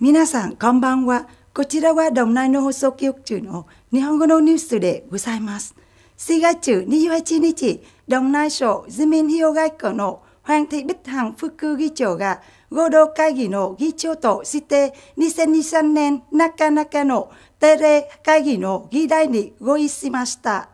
皆さん、こんばんは。こちらは、ドンナイの放送局中の日本語のニュースでございます。4月28日、ドンナイ省自民用外交のファンティ・ t ッハン í c 副議長が合同会議の議長として2023年なかなかの定例会議の議題に合意しました。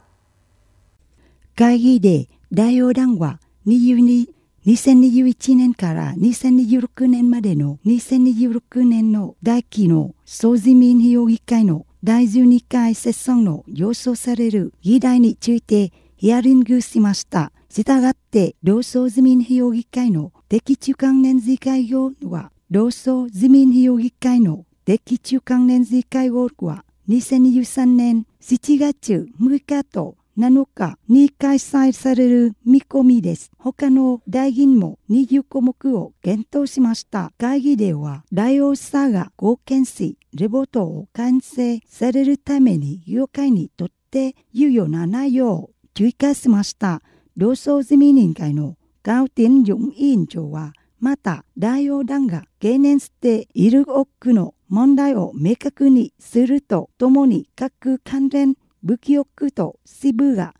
会議で大王団は22 2021年から2026年までの2026年の大期の総自民評議会の第12回セ算の予想される議題についてヒアリングしました。従って、同僧自民評議会の敵中関連議会用は、同僧自民評議会の敵中関連議会用は、2023年7月6日と7日に開催される見込みです。他の大員も20項目を検討しました。会議では、大王さが合憲し、レポートを完成されるために、業界にとって有用な内容を追加しました。同窓自民委員会のガウティン・ジョン委員長は、また、大王団が懸念している多くの問題を明確にするとともに各関連武器欲と支部が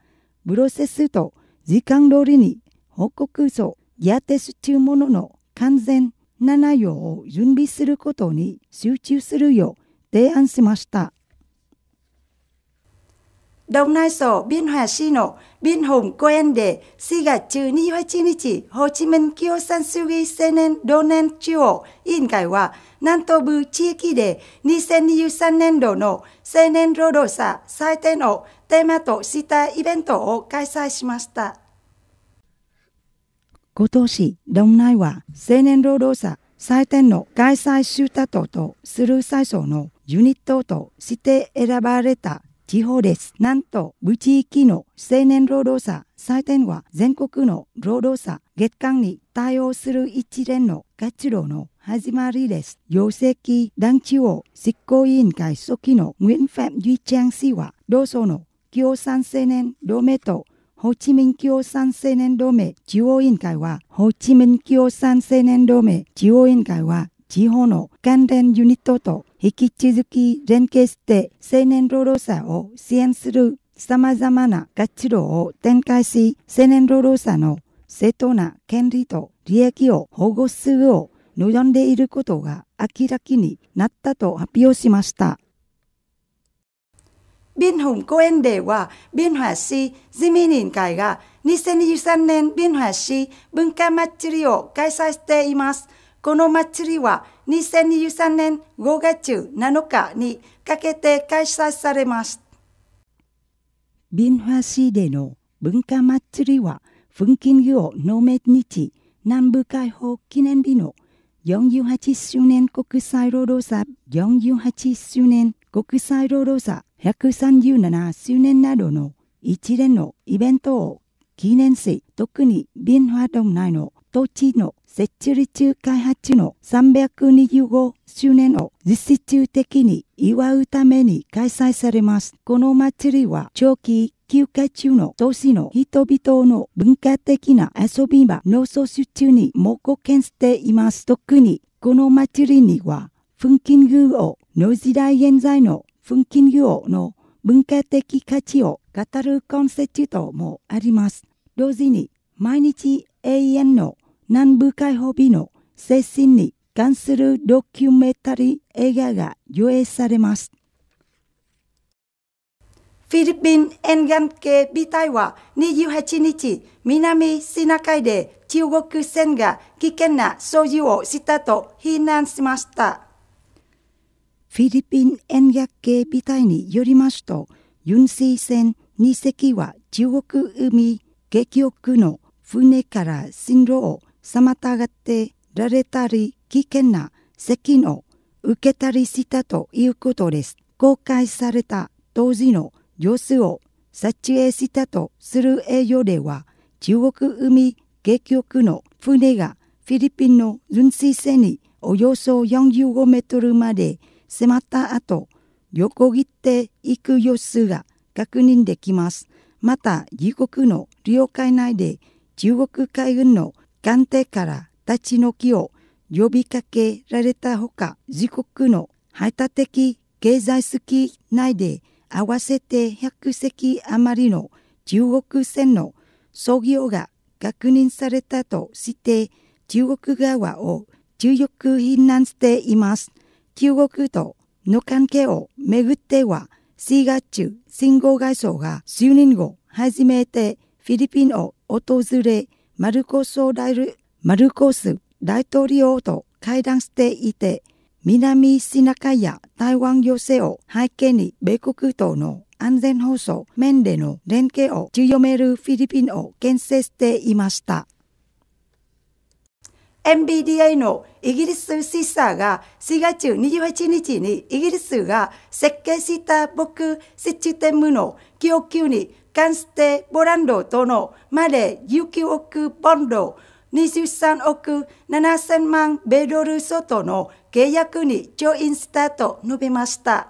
プロセスと時間通りに報告書やテス中うものの完全な内容を準備することに集中するよう提案しました。Đồng Nai Sổ, Biên Hòa Shino, Biên Hùng Coende, Shigachu Nihoichinichi, Hồ Chí Minh Kyosan Sugi Senen Donen Chuo, Inkai wa Nantobu Chieki de 2023年度の青年労働者祭典をテーマとしたイベントを開催しました。今年、đồng Nai は青年労働者祭典の開催集団とする最初のユニットとして選ばれた地方です。なんと、無地域の青年労働者、祭典は全国の労働者、月間に対応する一連の活動の始まりです。要請団地を執行委員会初期のウィンフェン・ p ュ ạ チ d ン氏は、同層の共産青年同盟とホーチミン共産青年同盟中央委員会は、ホーチミン共産青年同盟中央委員会は、地方の関連ユニットと引き続き連携して青年労働者を支援するさまざまな活動を展開し、青年労働者の正当な権利と利益を保護するよう望んでいることが明らかになったと発表しました。ビンホン公園では、ビンハシ自民委員会が2023年ビンハシ文化祭りを開催しています。この祭りは2023年5月7日にかけて開催されます。ビンファ市での文化祭りは、文金魚の命日、南部解放記念日の48周年国際労働者、48周年国際労働者137周年などの一連のイベントを記念し、特にンファ内の土地の設置立中開発の325周年を実施中的に祝うために開催されます。この祭りは長期休暇中の都市の人々の文化的な遊び場の創出中にも貢献しています。特にこの祭りには、噴金牛王の時代現在の噴金牛王の文化的価値を語るコンセプトもあります。同時に毎日永遠の南部解放日の精神に関するドキュメンタリー映画が上映されます。フィリピン沿岸系ビ隊イは28日、南シナ海で中国船が危険な操縦をしたと非難しました。フィリピン沿岸系ビ隊によりますと、ユンシー船2隻は中国海激局の船から進路を妨げてられたり危険な責任を受けたりしたということです。公開された当時の様子を撮影したとする栄養では、中国海警局の船がフィリピンの巡視船におよそ45メートルまで迫った後、横切っていく様子が確認できます。また、自国の領海内で中国海軍の官邸から立ち退きを呼びかけられたほか、自国の排他的経済式内で合わせて100隻余りの中国船の操業が確認されたとして中国側を強く非難しています。中国との関係をめぐっては4月、中新語外相が就任後初めてフィリピンを訪れマルコスライルマルコス大統領と会談していて、南シナ海や台湾要請を背景に米国との安全保障面での連携を強めるフィリピンを建設していました。MBDA のイギリスシスターが4月28日にイギリスが設計した僕ックシステムの供給に関してボランドとのまで19億ポンド、23億7000万米ドル相当の契約に調印したと述べました。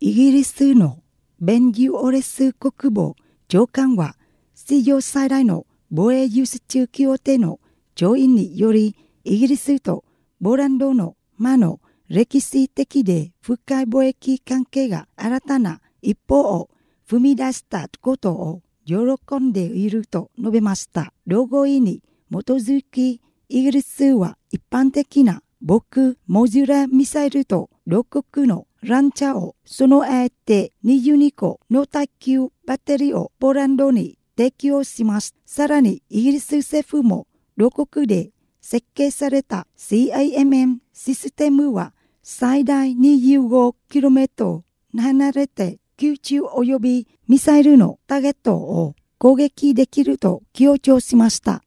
イギリスのベン・ギオレス国防長官は、史上最大の防衛輸出中予定の調印により、イギリスとボランドの間の歴史的で深い貿易関係が新たな一方を踏み出したことを喜んでいると述べました。老後意に基づき、イギリスは一般的な僕、モジュラミサイルと両国のランチャーをそのあえて22個の耐久バッテリーをポランドに提供します。さらにイギリス政府も両国で設計された CIMM システムは最大 25km 離れて宮中及びミサイルのターゲットを攻撃できると強調しました。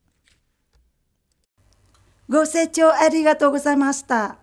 ご清聴ありがとうございました。